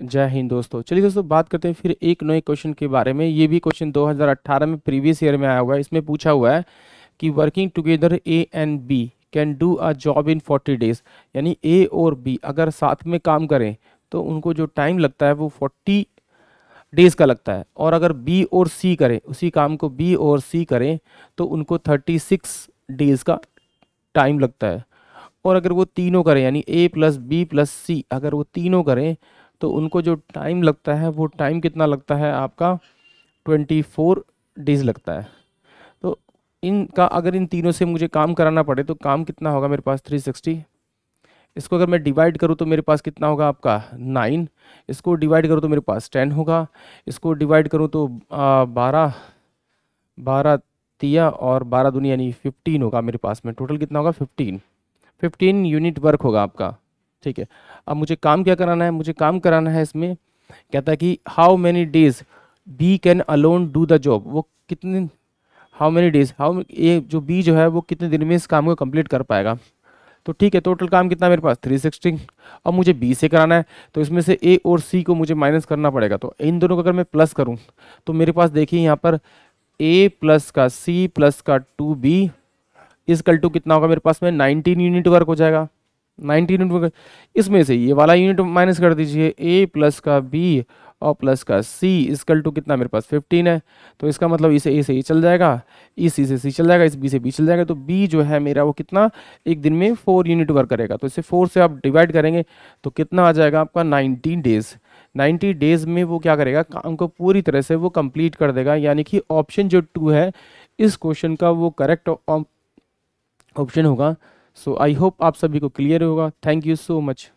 जय हिंद दोस्तों चलिए दोस्तों बात करते हैं फिर एक नए क्वेश्चन के बारे में ये भी क्वेश्चन 2018 में प्रीवियस ईयर में आया हुआ है इसमें पूछा हुआ है कि working together A and B can do a job in 40 days यानी ए और बी अगर साथ में काम करें तो उनको जो टाइम लगता है वो 40 डेज का लगता है और अगर बी और सी करें उसी काम को बी और सी करें तो उनको सिक्स डेज का टाइम लगता है और अगर वो तीनों करें यानी A plus B plus C अगर वो तीनों करें तो उनको जो टाइम लगता है वो टाइम कितना लगता है आपका ट्वेंटी फोर डेज लगता है तो इनका अगर इन तीनों से मुझे काम कराना पड़े तो काम कितना होगा मेरे पास थ्री सिक्सटी इसको अगर मैं डिवाइड करूँ तो मेरे पास कितना होगा आपका नाइन इसको डिवाइड करूँ तो मेरे पास टेन होगा इसको डिवाइड करूँ तो बारह बारह तिया और बारह दुनिया यानी फिफ्टीन होगा मेरे पास में टोटल कितना होगा फिफ्टीन फिफ्टीन यूनिट वर्क होगा आपका ठीक है अब मुझे काम क्या कराना है मुझे काम कराना है इसमें कहता है कि how many days B can alone do the job वो कितने हाउ मैनी डेज हाउ ये जो बी जो है वो कितने दिन में इस काम को कम्प्लीट कर पाएगा तो ठीक है टोटल काम कितना मेरे पास थ्री सिक्सटी अब मुझे बी से कराना है तो इसमें से ए और सी को मुझे माइनस करना पड़ेगा तो इन दोनों को अगर मैं प्लस करूं तो मेरे पास देखिए यहाँ पर ए प्लस का सी प्लस का two B is equal to कितना होगा मेरे पास में नाइनटीन यूनिट वर्क हो जाएगा नाइनटीन यूनिट इसमें से ये वाला यूनिट माइनस कर दीजिए ए प्लस का बी और प्लस का सी इसकल टू कितना मेरे पास 15 है तो इसका मतलब इसे ए से ए चल जाएगा ई सी से सी चल जाएगा इस बी से बी चल जाएगा तो बी जो है मेरा वो कितना एक दिन में फोर यूनिट वर्क करेगा तो इसे फोर से आप डिवाइड करेंगे तो कितना आ जाएगा आपका 19 डेज़ 90 डेज़ में वो क्या करेगा काम को पूरी तरह से वो कंप्लीट कर देगा यानी कि ऑप्शन जो टू है इस क्वेश्चन का वो करेक्ट ऑप्शन होगा सो आई होप आप सभी को क्लियर होगा थैंक यू सो मच